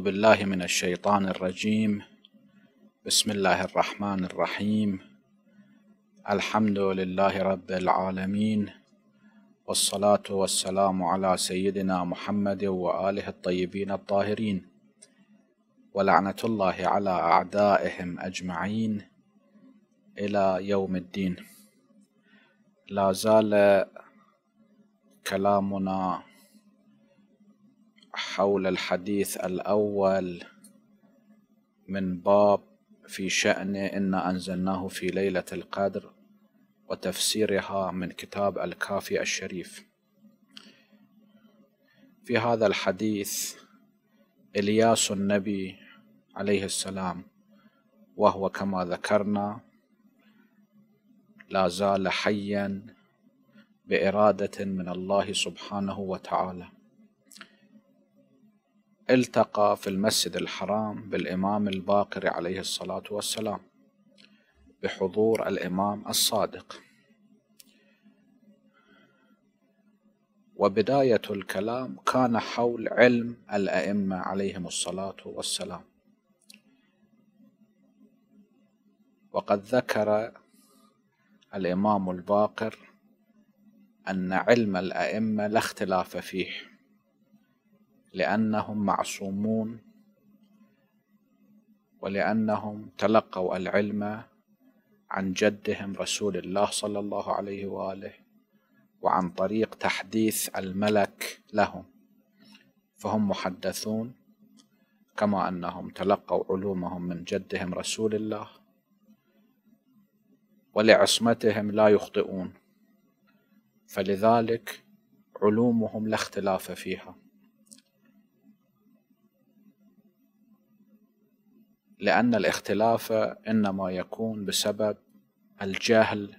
بالله من الشيطان الرجيم بسم الله الرحمن الرحيم الحمد لله رب العالمين والصلاه والسلام على سيدنا محمد واله الطيبين الطاهرين ولعنه الله على اعدائهم اجمعين الى يوم الدين لا زال كلامنا حول الحديث الأول من باب في شأن إن أنزلناه في ليلة القدر وتفسيرها من كتاب الكافي الشريف في هذا الحديث إلياس النبي عليه السلام وهو كما ذكرنا لا زال حيا بإرادة من الله سبحانه وتعالى التقى في المسجد الحرام بالإمام الباقر عليه الصلاة والسلام بحضور الإمام الصادق وبداية الكلام كان حول علم الأئمة عليهم الصلاة والسلام وقد ذكر الإمام الباقر أن علم الأئمة لا اختلاف فيه لأنهم معصومون ولأنهم تلقوا العلم عن جدهم رسول الله صلى الله عليه وآله وعن طريق تحديث الملك لهم فهم محدثون كما أنهم تلقوا علومهم من جدهم رسول الله ولعصمتهم لا يخطئون فلذلك علومهم لا اختلاف فيها لأن الاختلاف إنما يكون بسبب الجهل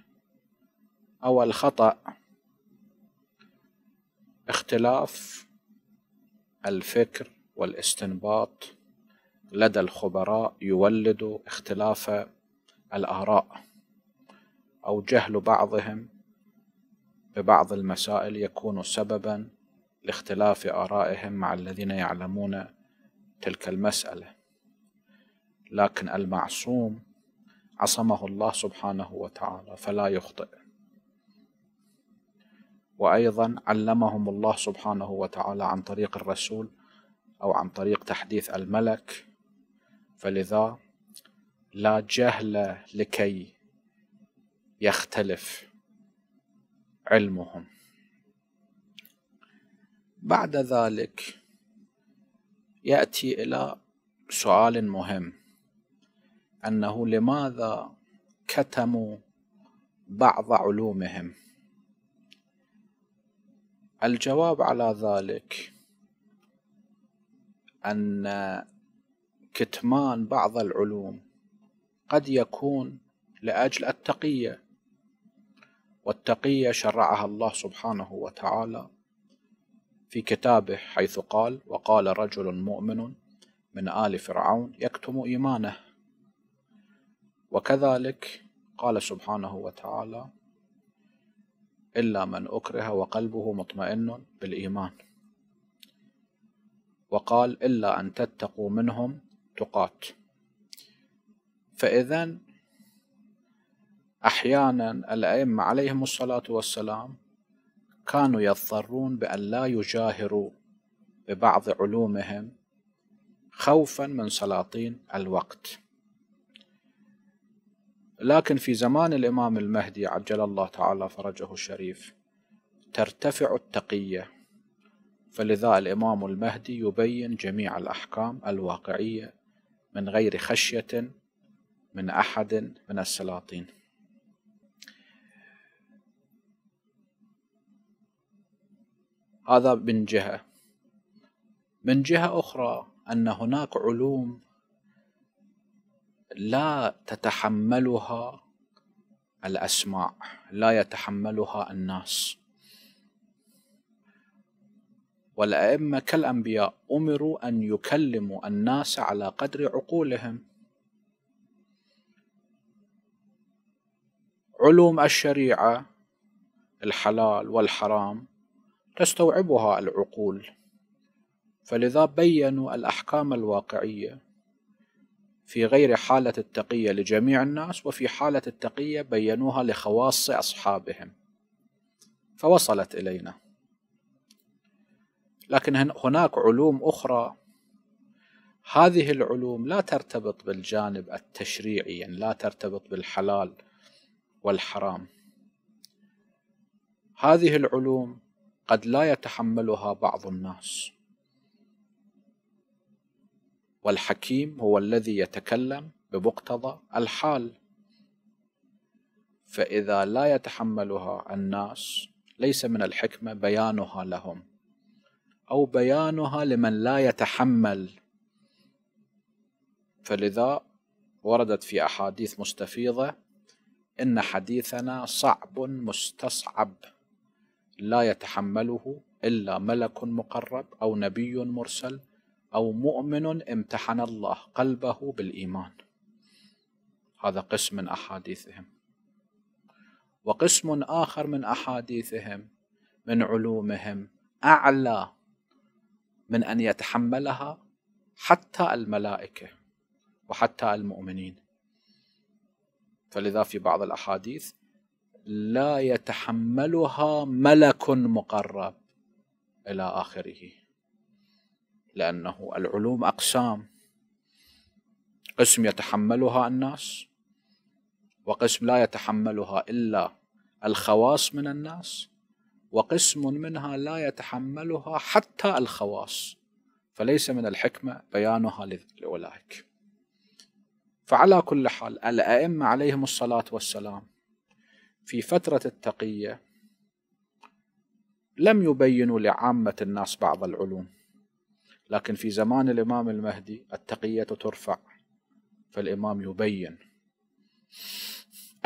أو الخطأ اختلاف الفكر والاستنباط لدى الخبراء يولد اختلاف الآراء أو جهل بعضهم ببعض المسائل يكون سببا لاختلاف آرائهم مع الذين يعلمون تلك المسألة لكن المعصوم عصمه الله سبحانه وتعالى فلا يخطئ وايضا علمهم الله سبحانه وتعالى عن طريق الرسول او عن طريق تحديث الملك فلذا لا جهل لكي يختلف علمهم بعد ذلك ياتي الى سؤال مهم أنه لماذا كتموا بعض علومهم الجواب على ذلك أن كتمان بعض العلوم قد يكون لأجل التقية والتقية شرعها الله سبحانه وتعالى في كتابه حيث قال وقال رجل مؤمن من آل فرعون يكتم إيمانه وكذلك قال سبحانه وتعالى إلا من أكره وقلبه مطمئن بالإيمان وقال إلا أن تتقوا منهم تقات فإذا أحيانا الأئمة عليهم الصلاة والسلام كانوا يضطرون بأن لا يجاهروا ببعض علومهم خوفا من سلاطين الوقت لكن في زمان الإمام المهدي عجل الله تعالى فرجه الشريف ترتفع التقية فلذا الإمام المهدي يبين جميع الأحكام الواقعية من غير خشية من أحد من السلاطين هذا من جهة من جهة أخرى أن هناك علوم لا تتحملها الاسماع لا يتحملها الناس والائمه كالانبياء امروا ان يكلموا الناس على قدر عقولهم علوم الشريعه الحلال والحرام تستوعبها العقول فلذا بينوا الاحكام الواقعيه في غير حالة التقية لجميع الناس وفي حالة التقية بينوها لخواص أصحابهم فوصلت إلينا لكن هناك علوم أخرى هذه العلوم لا ترتبط بالجانب التشريعي يعني لا ترتبط بالحلال والحرام هذه العلوم قد لا يتحملها بعض الناس والحكيم هو الذي يتكلم بمقتضى الحال فإذا لا يتحملها الناس ليس من الحكمة بيانها لهم أو بيانها لمن لا يتحمل فلذا وردت في أحاديث مستفيضة إن حديثنا صعب مستصعب لا يتحمله إلا ملك مقرب أو نبي مرسل أو مؤمن امتحن الله قلبه بالإيمان هذا قسم من أحاديثهم وقسم آخر من أحاديثهم من علومهم أعلى من أن يتحملها حتى الملائكة وحتى المؤمنين فلذا في بعض الأحاديث لا يتحملها ملك مقرب إلى آخره لأنه العلوم أقسام قسم يتحملها الناس وقسم لا يتحملها إلا الخواص من الناس وقسم منها لا يتحملها حتى الخواص فليس من الحكمة بيانها لأولئك فعلى كل حال الأئمة عليهم الصلاة والسلام في فترة التقية لم يبينوا لعامة الناس بعض العلوم لكن في زمان الإمام المهدي التقية ترفع فالإمام يبين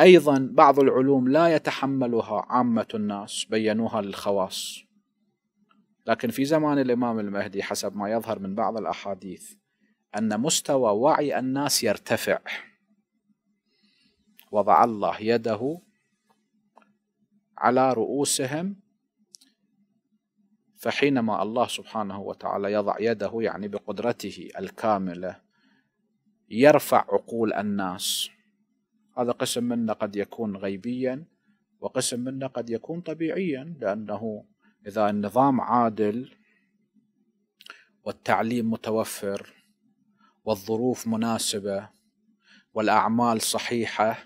أيضا بعض العلوم لا يتحملها عامة الناس بينوها للخواص لكن في زمان الإمام المهدي حسب ما يظهر من بعض الأحاديث أن مستوى وعي الناس يرتفع وضع الله يده على رؤوسهم فحينما الله سبحانه وتعالى يضع يده يعني بقدرته الكامله يرفع عقول الناس هذا قسم منا قد يكون غيبيا وقسم منا قد يكون طبيعيا لانه اذا النظام عادل والتعليم متوفر والظروف مناسبه والاعمال صحيحه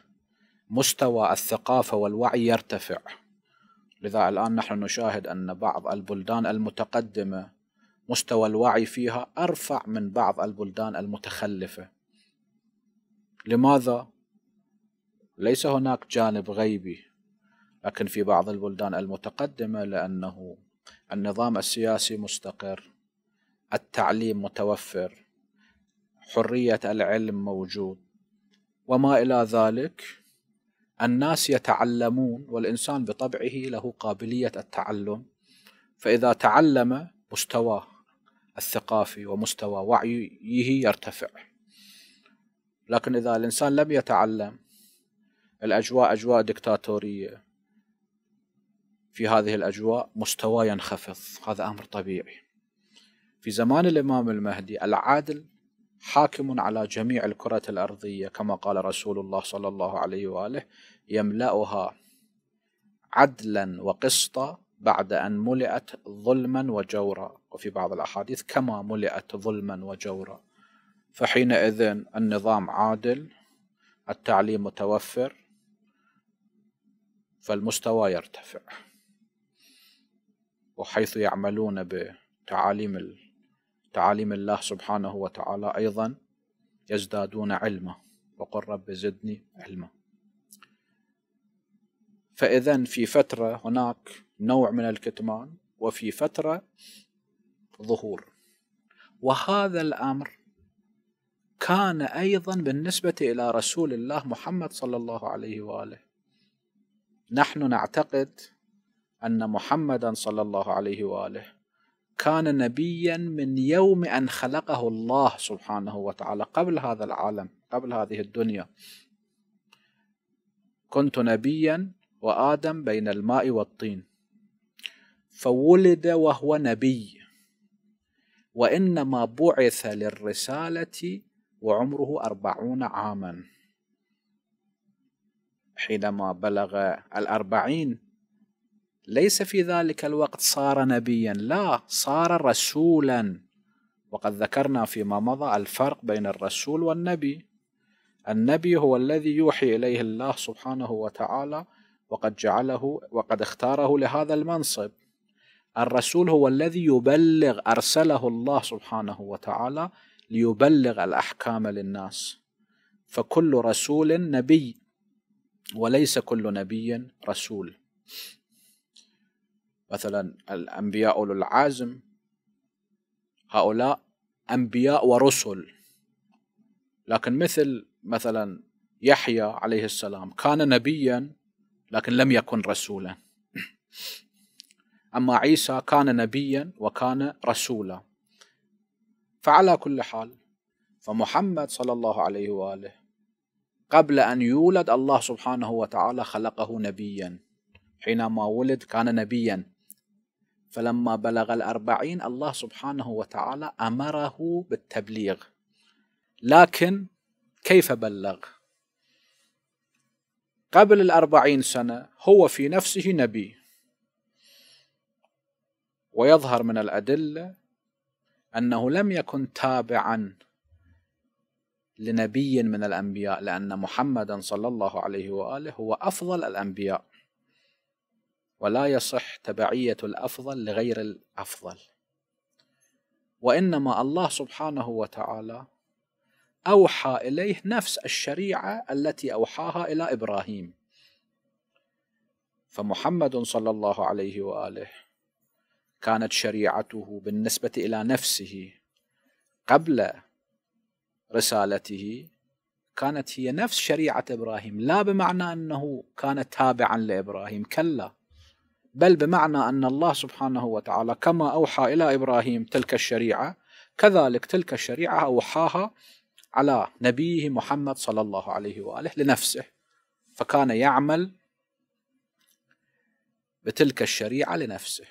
مستوى الثقافه والوعي يرتفع لذا الآن نحن نشاهد أن بعض البلدان المتقدمة مستوى الوعي فيها أرفع من بعض البلدان المتخلفة لماذا؟ ليس هناك جانب غيبي لكن في بعض البلدان المتقدمة لأنه النظام السياسي مستقر التعليم متوفر حرية العلم موجود وما إلى ذلك الناس يتعلمون والإنسان بطبعه له قابلية التعلم فإذا تعلم مستواه الثقافي ومستوى وعيه يرتفع لكن إذا الإنسان لم يتعلم الأجواء أجواء دكتاتورية في هذه الأجواء مستوى ينخفض هذا أمر طبيعي في زمان الإمام المهدي العادل حاكم على جميع الكرة الأرضية كما قال رسول الله صلى الله عليه وآله يملأها عدلا وقسطا بعد أن ملئت ظلما وجورا وفي بعض الأحاديث كما ملئت ظلما وجورا فحينئذ النظام عادل التعليم متوفر فالمستوى يرتفع وحيث يعملون بتعاليم تعاليم الله سبحانه وتعالى أيضا يزدادون علما وقل رب زدني علما فإذا في فترة هناك نوع من الكتمان وفي فترة ظهور وهذا الأمر كان أيضا بالنسبة إلى رسول الله محمد صلى الله عليه وآله نحن نعتقد أن محمدا صلى الله عليه وآله كان نبيا من يوم أن خلقه الله سبحانه وتعالى قبل هذا العالم قبل هذه الدنيا كنت نبيا وآدم بين الماء والطين فولد وهو نبي وإنما بعث للرسالة وعمره أربعون عاما حينما بلغ الأربعين ليس في ذلك الوقت صار نبيا لا صار رسولا وقد ذكرنا فيما مضى الفرق بين الرسول والنبي النبي هو الذي يوحي إليه الله سبحانه وتعالى وقد جعله وقد اختاره لهذا المنصب الرسول هو الذي يبلغ أرسله الله سبحانه وتعالى ليبلغ الأحكام للناس فكل رسول نبي وليس كل نبي رسول مثلا الأنبياء أولو العزم هؤلاء أنبياء ورسل لكن مثل مثلا يحيى عليه السلام كان نبيا لكن لم يكن رسولا أما عيسى كان نبيا وكان رسولا فعلى كل حال فمحمد صلى الله عليه وآله قبل أن يولد الله سبحانه وتعالى خلقه نبيا حينما ولد كان نبيا فلما بلغ الأربعين الله سبحانه وتعالى أمره بالتبليغ لكن كيف بلغ قبل الأربعين سنة هو في نفسه نبي ويظهر من الأدلة أنه لم يكن تابعا لنبي من الأنبياء لأن محمدا صلى الله عليه وآله هو أفضل الأنبياء ولا يصح تبعية الأفضل لغير الأفضل وإنما الله سبحانه وتعالى أوحى إليه نفس الشريعة التي أوحاها إلى إبراهيم فمحمد صلى الله عليه وآله كانت شريعته بالنسبة إلى نفسه قبل رسالته كانت هي نفس شريعة إبراهيم لا بمعنى أنه كان تابعا لإبراهيم كلا بل بمعنى أن الله سبحانه وتعالى كما أوحى إلى إبراهيم تلك الشريعة كذلك تلك الشريعة أوحاها على نبيه محمد صلى الله عليه وآله لنفسه فكان يعمل بتلك الشريعة لنفسه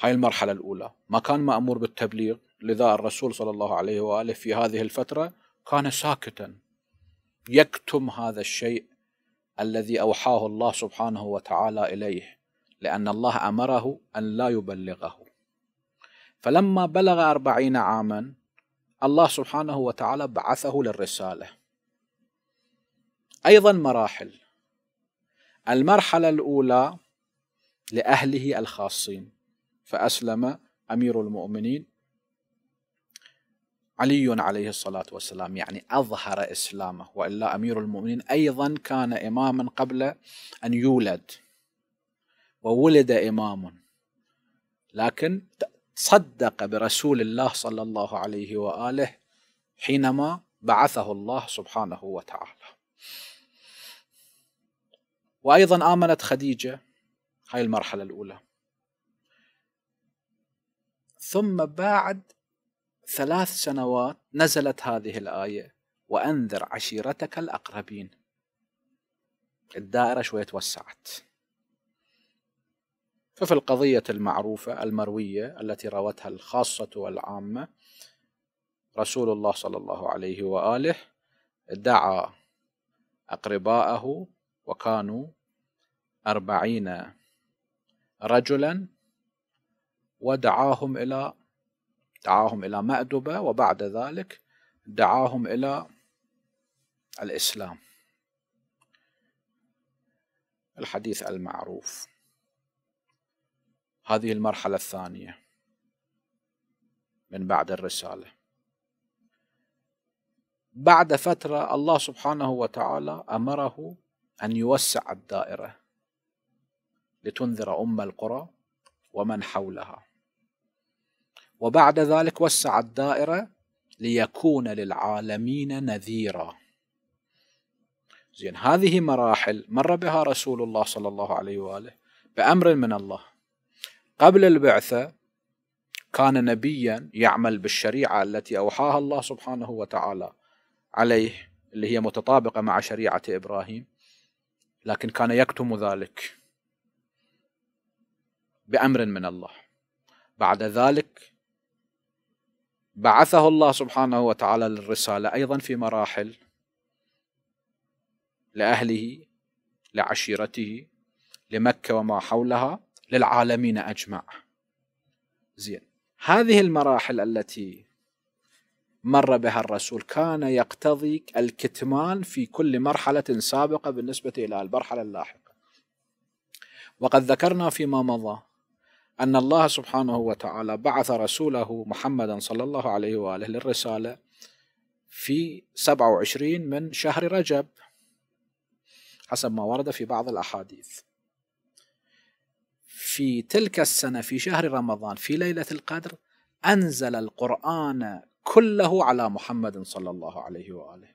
هاي المرحلة الأولى ما كان مأمور بالتبليغ لذا الرسول صلى الله عليه وآله في هذه الفترة كان ساكتا يكتم هذا الشيء الذي أوحاه الله سبحانه وتعالى إليه لأن الله أمره أن لا يبلغه فلما بلغ أربعين عاما الله سبحانه وتعالى بعثه للرسالة أيضا مراحل المرحلة الأولى لأهله الخاصين فأسلم أمير المؤمنين علي عليه الصلاة والسلام يعني أظهر إسلامه وإلا أمير المؤمنين أيضا كان إماما قبل أن يولد وولد إمام لكن صدق برسول الله صلى الله عليه وآله حينما بعثه الله سبحانه وتعالى وأيضا آمنت خديجة هاي المرحلة الأولى ثم بعد ثلاث سنوات نزلت هذه الآية وأنذر عشيرتك الأقربين الدائرة شوية توسعت ففي القضية المعروفة المروية التي روتها الخاصة والعامة رسول الله صلى الله عليه وآله دعا أقرباءه وكانوا أربعين رجلا ودعاهم إلى دعاهم إلى مأدبة وبعد ذلك دعاهم إلى الإسلام الحديث المعروف هذه المرحلة الثانية من بعد الرسالة بعد فترة الله سبحانه وتعالى أمره أن يوسع الدائرة لتنذر أم القرى ومن حولها وبعد ذلك وسع الدائرة ليكون للعالمين نذيرا زين هذه مراحل مر بها رسول الله صلى الله عليه وآله بأمر من الله قبل البعثة كان نبيا يعمل بالشريعة التي أوحاها الله سبحانه وتعالى عليه اللي هي متطابقة مع شريعة إبراهيم لكن كان يكتم ذلك بأمر من الله بعد ذلك بعثه الله سبحانه وتعالى للرسالة أيضا في مراحل لأهله لعشيرته لمكة وما حولها للعالمين أجمع زين هذه المراحل التي مر بها الرسول كان يقتضي الكتمان في كل مرحلة سابقة بالنسبة إلى المرحلة اللاحقة وقد ذكرنا فيما مضى أن الله سبحانه وتعالى بعث رسوله محمدا صلى الله عليه وآله للرسالة في 27 من شهر رجب حسب ما ورد في بعض الأحاديث في تلك السنة في شهر رمضان في ليلة القدر أنزل القرآن كله على محمد صلى الله عليه وآله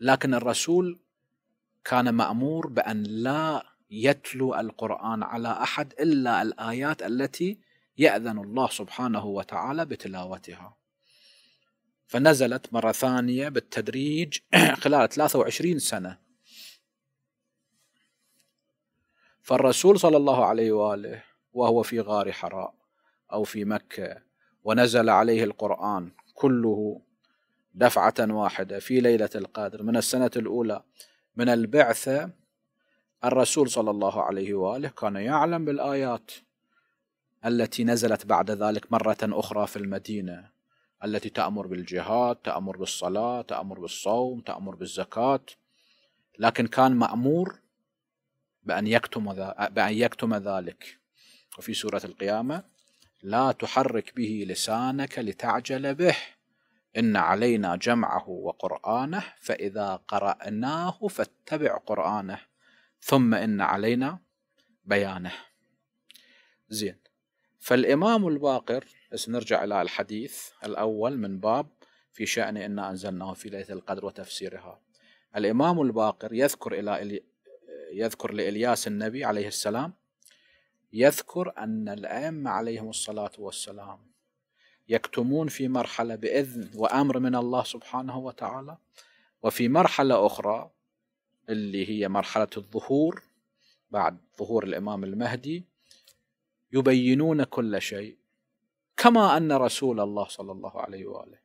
لكن الرسول كان مأمور بأن لا يتلو القرآن على أحد إلا الآيات التي يأذن الله سبحانه وتعالى بتلاوتها فنزلت مرة ثانية بالتدريج خلال 23 سنة فالرسول صلى الله عليه وآله وهو في غار حراء أو في مكة ونزل عليه القرآن كله دفعة واحدة في ليلة القدر من السنة الأولى من البعثة الرسول صلى الله عليه واله كان يعلم بالايات التي نزلت بعد ذلك مره اخرى في المدينه التي تامر بالجهاد، تامر بالصلاه، تامر بالصوم، تامر بالزكاه لكن كان مامور بان يكتم بان يكتم ذلك وفي سوره القيامه لا تحرك به لسانك لتعجل به إن علينا جمعه وقرآنه فإذا قرأناه فاتبع قرآنه ثم إن علينا بيانه زين فالإمام الباقر بس نرجع إلى الحديث الأول من باب في شأن إنا أنزلناه في ليلة القدر وتفسيرها الإمام الباقر يذكر إلى يذكر لإلياس النبي عليه السلام يذكر أن الأئمة عليهم الصلاة والسلام يكتمون في مرحلة بإذن وأمر من الله سبحانه وتعالى وفي مرحلة أخرى اللي هي مرحلة الظهور بعد ظهور الإمام المهدي يبينون كل شيء كما أن رسول الله صلى الله عليه وآله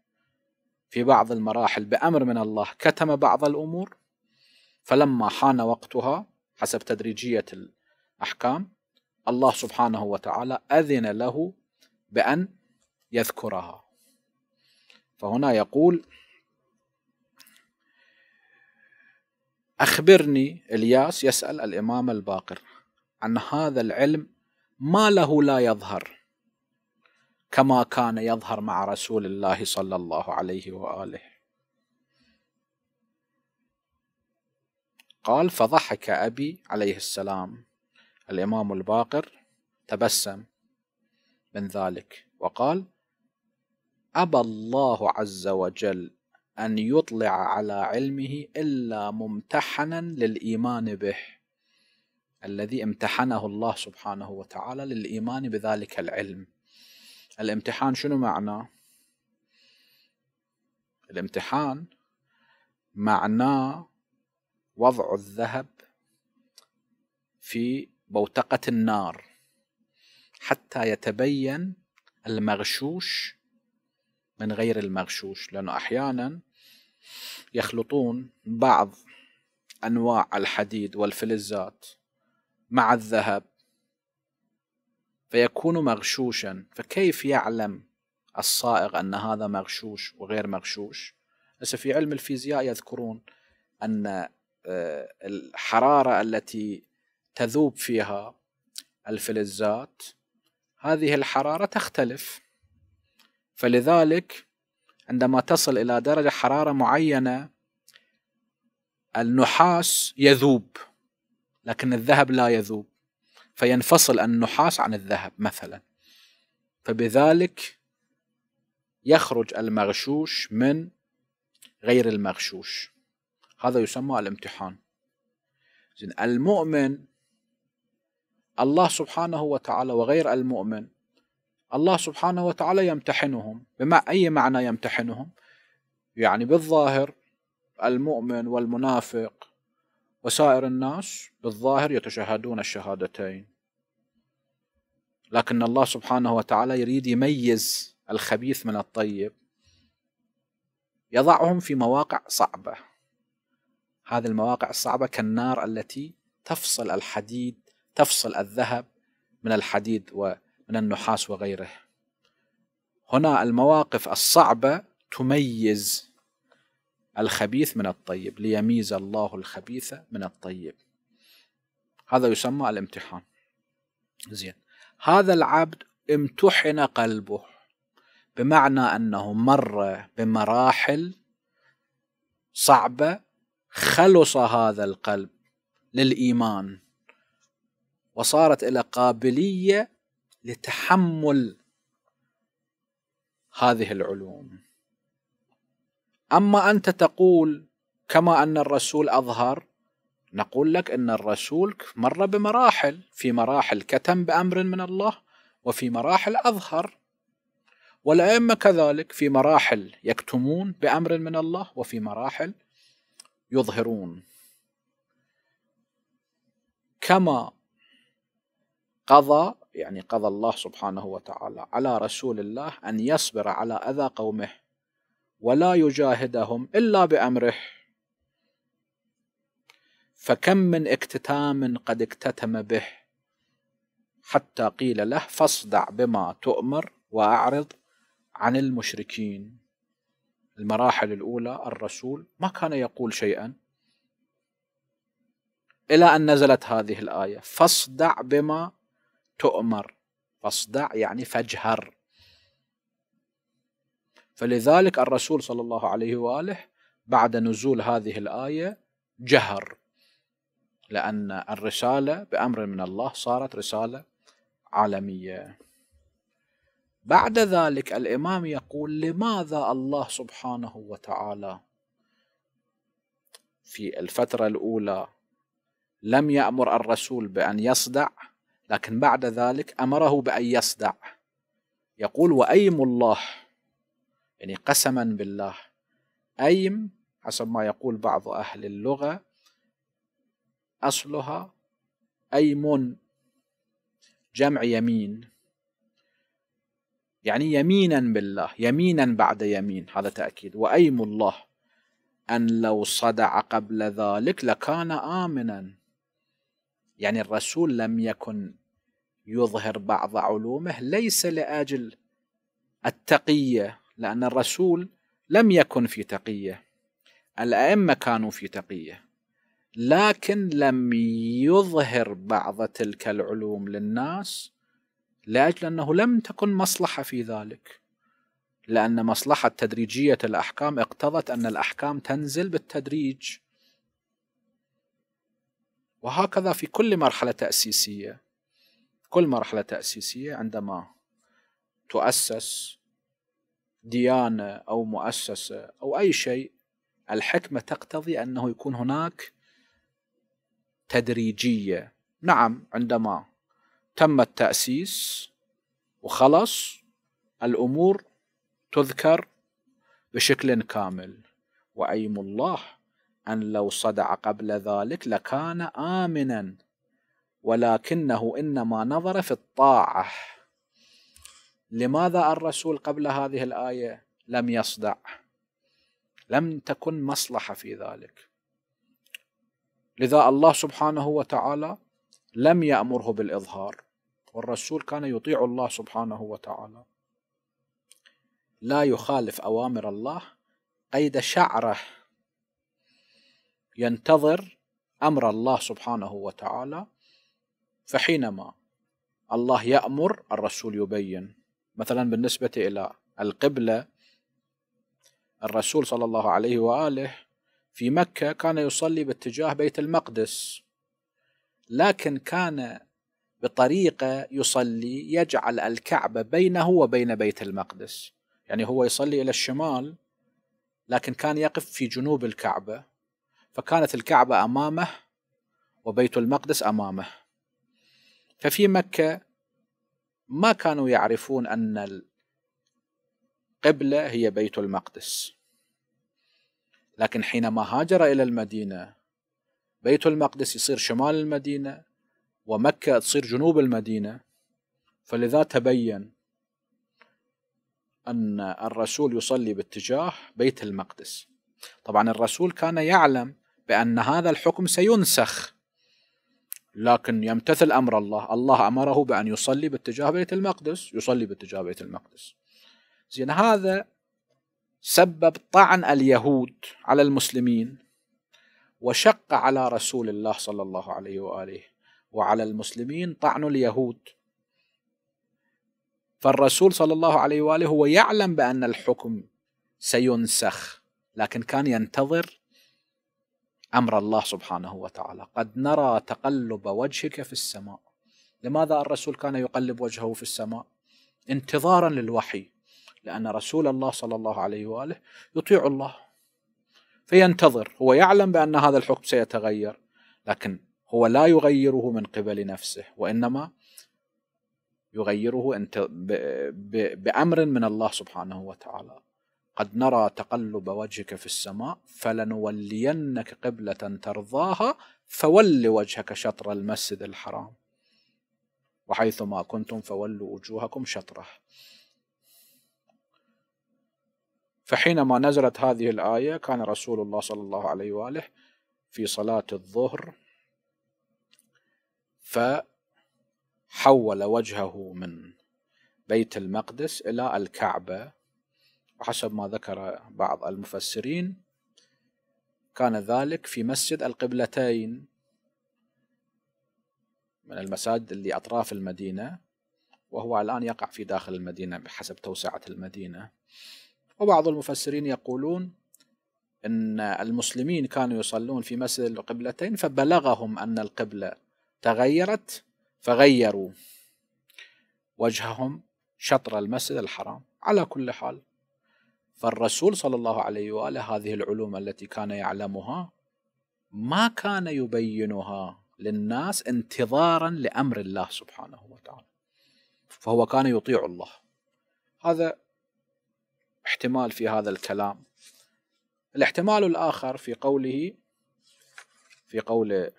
في بعض المراحل بأمر من الله كتم بعض الأمور فلما حان وقتها حسب تدريجية الأحكام الله سبحانه وتعالى أذن له بأن يذكرها فهنا يقول أخبرني إلياس يسأل الإمام الباقر عن هذا العلم ما له لا يظهر كما كان يظهر مع رسول الله صلى الله عليه وآله قال فضحك أبي عليه السلام الإمام الباقر تبسم من ذلك وقال أبى الله عز وجل أن يطلع على علمه إلا ممتحنا للإيمان به الذي امتحنه الله سبحانه وتعالى للإيمان بذلك العلم الامتحان شنو معناه؟ الامتحان معناه وضع الذهب في بوتقة النار حتى يتبين المغشوش من غير المغشوش لأنه أحيانا يخلطون بعض أنواع الحديد والفلزات مع الذهب فيكون مغشوشا فكيف يعلم الصائغ أن هذا مغشوش وغير مغشوش هسه في علم الفيزياء يذكرون أن آه، الحرارة التي تذوب فيها الفلزات هذه الحرارة تختلف فلذلك عندما تصل إلى درجة حرارة معينة النحاس يذوب لكن الذهب لا يذوب فينفصل النحاس عن الذهب مثلا فبذلك يخرج المغشوش من غير المغشوش هذا يسمى الامتحان المؤمن الله سبحانه وتعالى وغير المؤمن الله سبحانه وتعالى يمتحنهم بما أي معنى يمتحنهم يعني بالظاهر المؤمن والمنافق وسائر الناس بالظاهر يتشهدون الشهادتين لكن الله سبحانه وتعالى يريد يميز الخبيث من الطيب يضعهم في مواقع صعبة هذه المواقع الصعبة كالنار التي تفصل الحديد تفصل الذهب من الحديد و من النحاس وغيره هنا المواقف الصعبة تميز الخبيث من الطيب ليميز الله الخبيث من الطيب هذا يسمى الامتحان زين هذا العبد امتحن قلبه بمعنى انه مر بمراحل صعبه خلص هذا القلب للايمان وصارت الى قابليه لتحمل هذه العلوم اما انت تقول كما ان الرسول اظهر نقول لك ان الرسول مر بمراحل في مراحل كتم بامر من الله وفي مراحل اظهر والائمه كذلك في مراحل يكتمون بامر من الله وفي مراحل يظهرون كما قضى يعني قضى الله سبحانه وتعالى على رسول الله أن يصبر على أذى قومه ولا يجاهدهم إلا بأمره فكم من اكتتام قد اكتتم به حتى قيل له فاصدع بما تؤمر وأعرض عن المشركين المراحل الأولى الرسول ما كان يقول شيئا إلى أن نزلت هذه الآية فاصدع بما تؤمر فاصدع يعني فاجهر فلذلك الرسول صلى الله عليه واله بعد نزول هذه الايه جهر لان الرساله بامر من الله صارت رساله عالميه بعد ذلك الامام يقول لماذا الله سبحانه وتعالى في الفتره الاولى لم يامر الرسول بان يصدع لكن بعد ذلك أمره بأن يصدع يقول وأيم الله يعني قسما بالله أيم حسب ما يقول بعض أهل اللغة أصلها أيم جمع يمين يعني يمينا بالله يمينا بعد يمين هذا تأكيد وأيم الله أن لو صدع قبل ذلك لكان آمنا يعني الرسول لم يكن يظهر بعض علومه ليس لاجل التقيه لان الرسول لم يكن في تقيه الائمه كانوا في تقيه لكن لم يظهر بعض تلك العلوم للناس لاجل انه لم تكن مصلحه في ذلك لان مصلحه تدريجيه الاحكام اقتضت ان الاحكام تنزل بالتدريج وهكذا في كل مرحلة تأسيسية كل مرحلة تأسيسية عندما تؤسس ديانة أو مؤسسة أو أي شيء الحكمة تقتضي أنه يكون هناك تدريجية نعم عندما تم التأسيس وخلص الأمور تذكر بشكل كامل وأيم الله أن لو صدع قبل ذلك لكان آمنا ولكنه إنما نظر في الطاعة لماذا الرسول قبل هذه الآية لم يصدع لم تكن مصلحة في ذلك لذا الله سبحانه وتعالى لم يأمره بالإظهار والرسول كان يطيع الله سبحانه وتعالى لا يخالف أوامر الله قيد شعره ينتظر امر الله سبحانه وتعالى فحينما الله يامر الرسول يبين مثلا بالنسبه الى القبله الرسول صلى الله عليه واله في مكه كان يصلي باتجاه بيت المقدس لكن كان بطريقه يصلي يجعل الكعبه بينه وبين بيت المقدس يعني هو يصلي الى الشمال لكن كان يقف في جنوب الكعبه فكانت الكعبة أمامه وبيت المقدس أمامه ففي مكة ما كانوا يعرفون أن القبلة هي بيت المقدس لكن حينما هاجر إلى المدينة بيت المقدس يصير شمال المدينة ومكة تصير جنوب المدينة فلذا تبين أن الرسول يصلي باتجاه بيت المقدس طبعا الرسول كان يعلم بأن هذا الحكم سينسخ لكن يمتثل أمر الله الله أمره بأن يصلي باتجاه بيت المقدس يصلي باتجاه بيت المقدس زين هذا سبب طعن اليهود على المسلمين وشق على رسول الله صلى الله عليه وآله وعلى المسلمين طعن اليهود فالرسول صلى الله عليه وآله هو يعلم بأن الحكم سينسخ لكن كان ينتظر امر الله سبحانه وتعالى قد نرى تقلب وجهك في السماء لماذا الرسول كان يقلب وجهه في السماء انتظارا للوحي لان رسول الله صلى الله عليه واله يطيع الله فينتظر هو يعلم بان هذا الحكم سيتغير لكن هو لا يغيره من قبل نفسه وانما يغيره بامر من الله سبحانه وتعالى قد نرى تقلب وجهك في السماء فلنولينك قبلة ترضاها فول وجهك شطر المسجد الحرام وحيثما كنتم فولوا وجوهكم شطره فحينما نزلت هذه الآية كان رسول الله صلى الله عليه وآله في صلاة الظهر فحول وجهه من بيت المقدس إلى الكعبة وحسب ما ذكر بعض المفسرين كان ذلك في مسجد القبلتين من المساجد اللي أطراف المدينة وهو الآن يقع في داخل المدينة بحسب توسعة المدينة وبعض المفسرين يقولون أن المسلمين كانوا يصلون في مسجد القبلتين فبلغهم أن القبلة تغيرت فغيروا وجههم شطر المسجد الحرام على كل حال فالرسول صلى الله عليه واله هذه العلوم التي كان يعلمها ما كان يبينها للناس انتظارا لامر الله سبحانه وتعالى فهو كان يطيع الله هذا احتمال في هذا الكلام الاحتمال الاخر في قوله في قول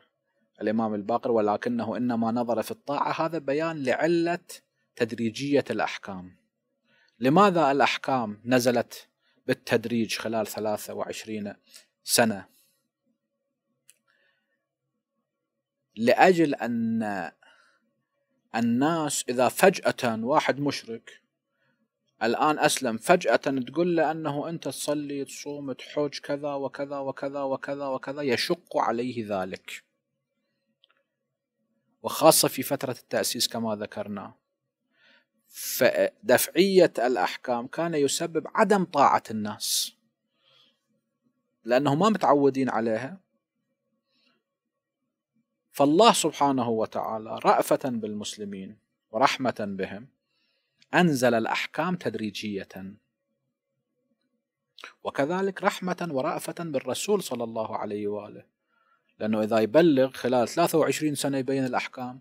الامام الباقر ولكنه انما نظر في الطاعه هذا بيان لعله تدريجيه الاحكام لماذا الاحكام نزلت بالتدريج خلال 23 سنة لأجل أن الناس إذا فجأة واحد مشرك الآن أسلم فجأة تقول له أنه أنت تصلي تصوم تحج كذا وكذا وكذا وكذا وكذا يشق عليه ذلك وخاصة في فترة التأسيس كما ذكرنا فدفعية الأحكام كان يسبب عدم طاعة الناس لأنهم ما متعودين عليها فالله سبحانه وتعالى رأفة بالمسلمين ورحمة بهم أنزل الأحكام تدريجية وكذلك رحمة ورأفة بالرسول صلى الله عليه وآله لأنه إذا يبلغ خلال 23 سنة يبين الأحكام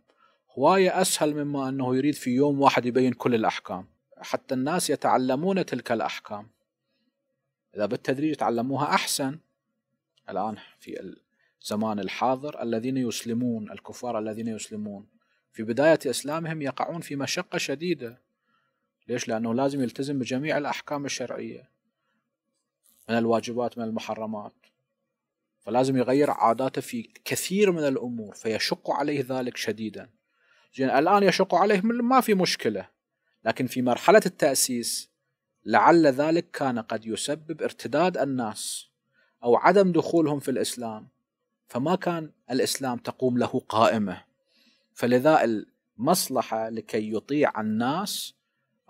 هواية أسهل مما أنه يريد في يوم واحد يبين كل الأحكام حتى الناس يتعلمون تلك الأحكام إذا بالتدريج تعلموها أحسن الآن في الزمان الحاضر الذين يسلمون الكفار الذين يسلمون في بداية إسلامهم يقعون في مشقة شديدة ليش؟ لأنه لازم يلتزم بجميع الأحكام الشرعية من الواجبات من المحرمات فلازم يغير عاداته في كثير من الأمور فيشق عليه ذلك شديداً الآن يشق عليهم ما في مشكلة لكن في مرحلة التأسيس لعل ذلك كان قد يسبب ارتداد الناس أو عدم دخولهم في الإسلام فما كان الإسلام تقوم له قائمة فلذا المصلحة لكي يطيع الناس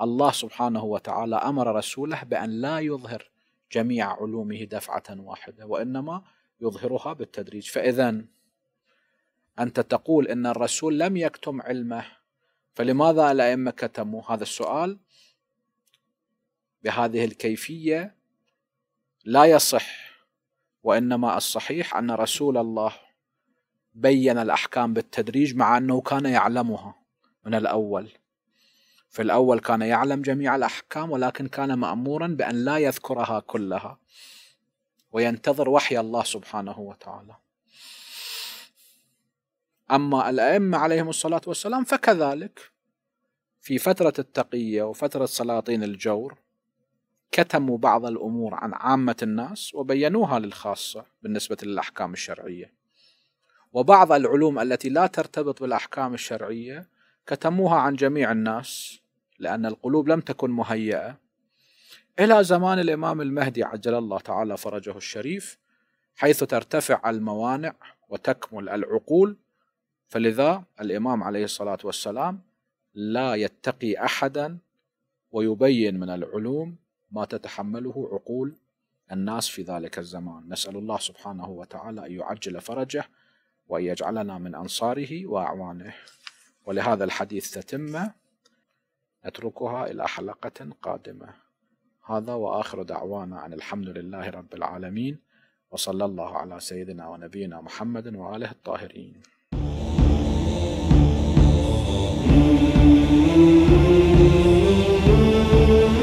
الله سبحانه وتعالى أمر رسوله بأن لا يظهر جميع علومه دفعة واحدة وإنما يظهرها بالتدريج فإذا أنت تقول أن الرسول لم يكتم علمه فلماذا الأئمة كتموا هذا السؤال بهذه الكيفية لا يصح وإنما الصحيح أن رسول الله بين الأحكام بالتدريج مع أنه كان يعلمها من الأول في الأول كان يعلم جميع الأحكام ولكن كان مأمورا بأن لا يذكرها كلها وينتظر وحي الله سبحانه وتعالى أما الأئمة عليهم الصلاة والسلام فكذلك في فترة التقية وفترة سلاطين الجور كتموا بعض الأمور عن عامة الناس وبينوها للخاصة بالنسبة للأحكام الشرعية وبعض العلوم التي لا ترتبط بالأحكام الشرعية كتموها عن جميع الناس لأن القلوب لم تكن مهيئة إلى زمان الإمام المهدي عجل الله تعالى فرجه الشريف حيث ترتفع الموانع وتكمل العقول فلذا الإمام عليه الصلاة والسلام لا يتقي أحدا ويبين من العلوم ما تتحمله عقول الناس في ذلك الزمان نسأل الله سبحانه وتعالى أن يعجل فرجه وأن يجعلنا من أنصاره وأعوانه ولهذا الحديث تتمة نتركها إلى حلقة قادمة هذا وآخر دعوانا أن الحمد لله رب العالمين وصلى الله على سيدنا ونبينا محمد وآله الطاهرين Thank you.